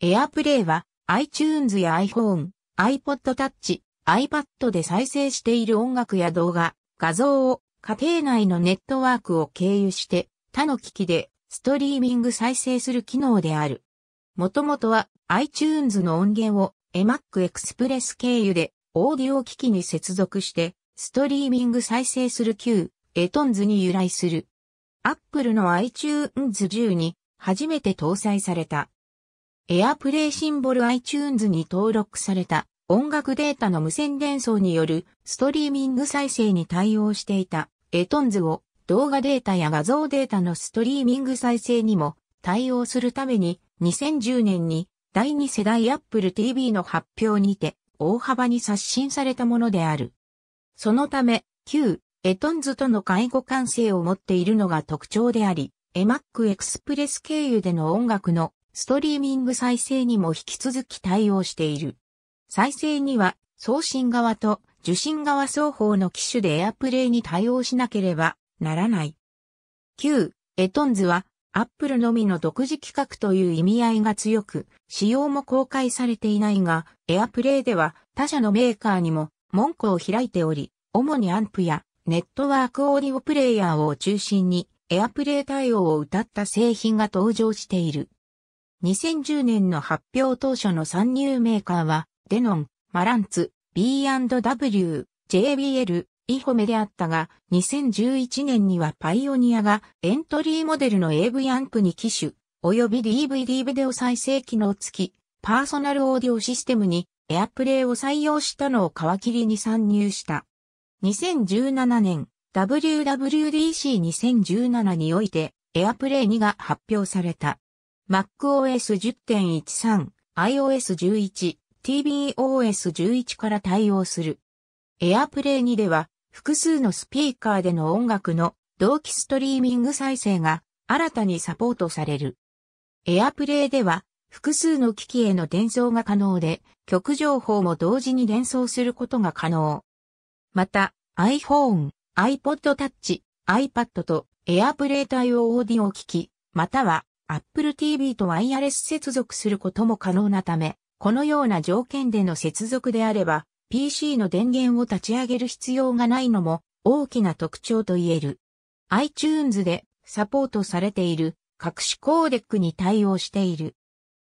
AirPlay は iTunes や iPhone、iPod Touch、iPad で再生している音楽や動画、画像を家庭内のネットワークを経由して他の機器でストリーミング再生する機能である。もともとは iTunes の音源を eMac Express 経由でオーディオ機器に接続してストリーミング再生する Q、エ t o n s に由来する。Apple の iTunes 10に初めて搭載された。エアプレイシンボル iTunes に登録された音楽データの無線伝送によるストリーミング再生に対応していたエトンズを動画データや画像データのストリーミング再生にも対応するために2010年に第2世代 Apple TV の発表にて大幅に刷新されたものである。そのため旧エトンズとの介護関係を持っているのが特徴であり、エマックエクスプレス経由での音楽のストリーミング再生にも引き続き対応している。再生には送信側と受信側双方の機種で AirPlay に対応しなければならない。9、エトンズは Apple のみの独自規格という意味合いが強く、仕様も公開されていないが、AirPlay では他社のメーカーにも門戸を開いており、主にアンプやネットワークオーディオプレイヤーを中心に AirPlay 対応を謳った製品が登場している。2010年の発表当初の参入メーカーは、デノン、マランツ、B&W、JBL、イホメであったが、2011年にはパイオニアがエントリーモデルの AV アンプに機種、及び DVD ビデオ再生機能付き、パーソナルオーディオシステムにエアプレイを採用したのを皮切りに参入した。2017年、WWDC2017 においてエアプレイ2が発表された。MacOS 10.13、iOS 11、tvOS 11から対応する。AirPlay 2では複数のスピーカーでの音楽の同期ストリーミング再生が新たにサポートされる。AirPlay では複数の機器への伝送が可能で曲情報も同時に伝送することが可能。また iPhone、iPod Touch、iPad と AirPlay 対応オーディオ機器、または Apple TV とワイヤレス接続することも可能なため、このような条件での接続であれば、PC の電源を立ち上げる必要がないのも大きな特徴と言える。iTunes でサポートされている各種コーデックに対応している。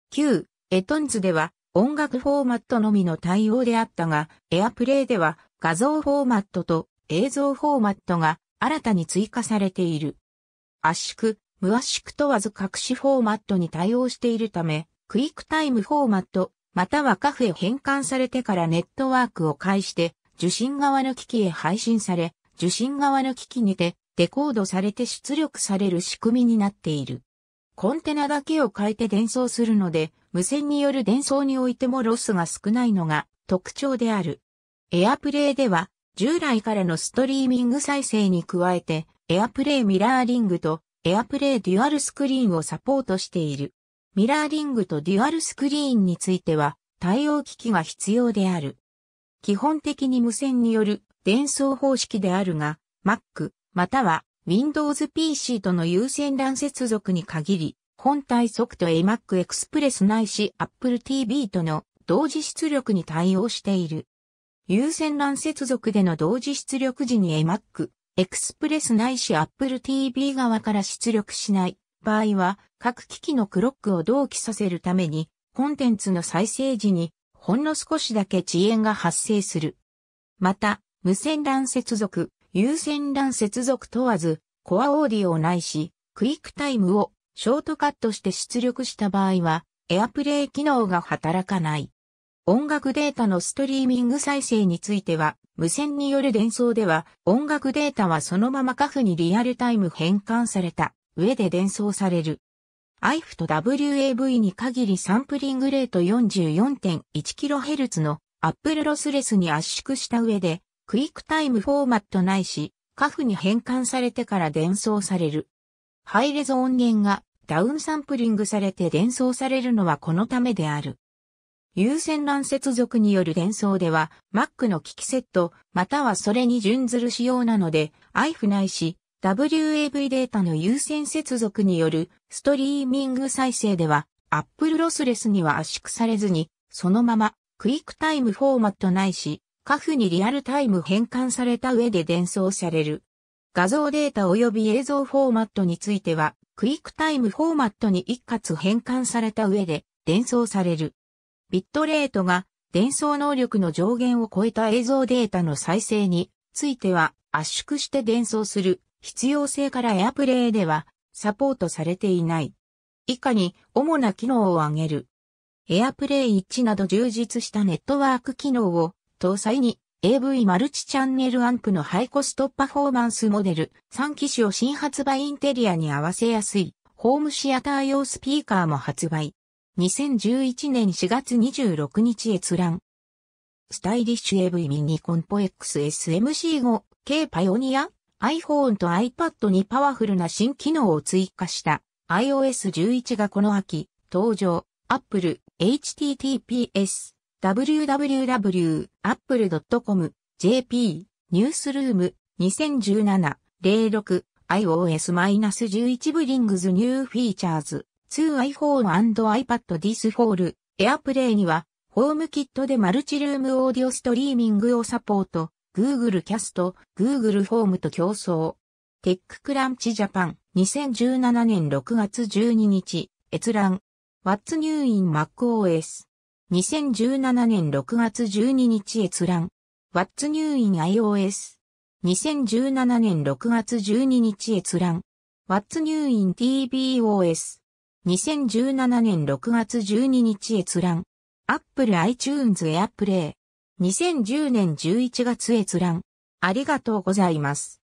旧、エトンズでは音楽フォーマットのみの対応であったが、AirPlay では画像フォーマットと映像フォーマットが新たに追加されている。圧縮、無圧縮問わず各種フォーマットに対応しているため、クイックタイムフォーマット、またはカフェ変換されてからネットワークを介して、受信側の機器へ配信され、受信側の機器にて、デコードされて出力される仕組みになっている。コンテナだけを変えて伝送するので、無線による伝送においてもロスが少ないのが特徴である。エアプレイでは、従来からのストリーミング再生に加えて、エアプレイミラーリングとエアプレイデュアルスクリーンをサポートしている。ミラーリングとデュアルスクリーンについては対応機器が必要である。基本的に無線による伝送方式であるが、Mac または Windows PC との有線 LAN 接続に限り、本体速と AMAC Express ないし Apple TV との同時出力に対応している。有線 LAN 接続での同時出力時に AMAC エクスプレスないし Apple TV 側から出力しない場合は、各機器のクロックを同期させるために、コンテンツの再生時に、ほんの少しだけ遅延が発生する。また、無線 LAN 接続、有線 LAN 接続問わず、コアオーディオないし、クイックタイムをショートカットして出力した場合は、エアプレイ機能が働かない。音楽データのストリーミング再生については、無線による伝送では、音楽データはそのままカフにリアルタイム変換された上で伝送される。IF と WAV に限りサンプリングレート 44.1kHz のアップルロスレスに圧縮した上で、クイックタイムフォーマットないし、カフに変換されてから伝送される。ハイレゾ音源がダウンサンプリングされて伝送されるのはこのためである。有線 LAN 接続による伝送では、Mac の機器セット、またはそれに準ずる仕様なので、IF ないし、WAV データの有線接続によるストリーミング再生では、Apple ロスレスには圧縮されずに、そのまま、クイックタイムフォーマットないし、カフにリアルタイム変換された上で伝送される。画像データ及び映像フォーマットについては、クイックタイムフォーマットに一括変換された上で伝送される。ビットレートが伝送能力の上限を超えた映像データの再生については圧縮して伝送する必要性から AirPlay ではサポートされていない。以下に主な機能を挙げる。AirPlay など充実したネットワーク機能を搭載に AV マルチチャンネルアンプのハイコストパフォーマンスモデル3機種を新発売インテリアに合わせやすいホームシアター用スピーカーも発売。2011年4月26日閲覧。スタイリッシュ AV ミニコンポ XSMC5、K パイオニア、iPhone と iPad にパワフルな新機能を追加した iOS11 がこの秋、登場、Apple、https、www.apple.com、jp、ニュースルーム、2017、06、iOS-11 ブリングズニューフィーチャーズ。2iPhone&iPad This Fall AirPlay には、ホームキットでマルチルームオーディオストリーミングをサポート、Google キャスト、Google フォームと競争。テッククランチジャパン2017年6月12日、閲覧。What's New in MacOS。2017年6月12日閲覧。What's New in iOS。2017年6月12日閲覧。What's New in TBOS。2017年6月12日閲覧。Apple iTunes AirPlay。2010年11月閲覧。ありがとうございます。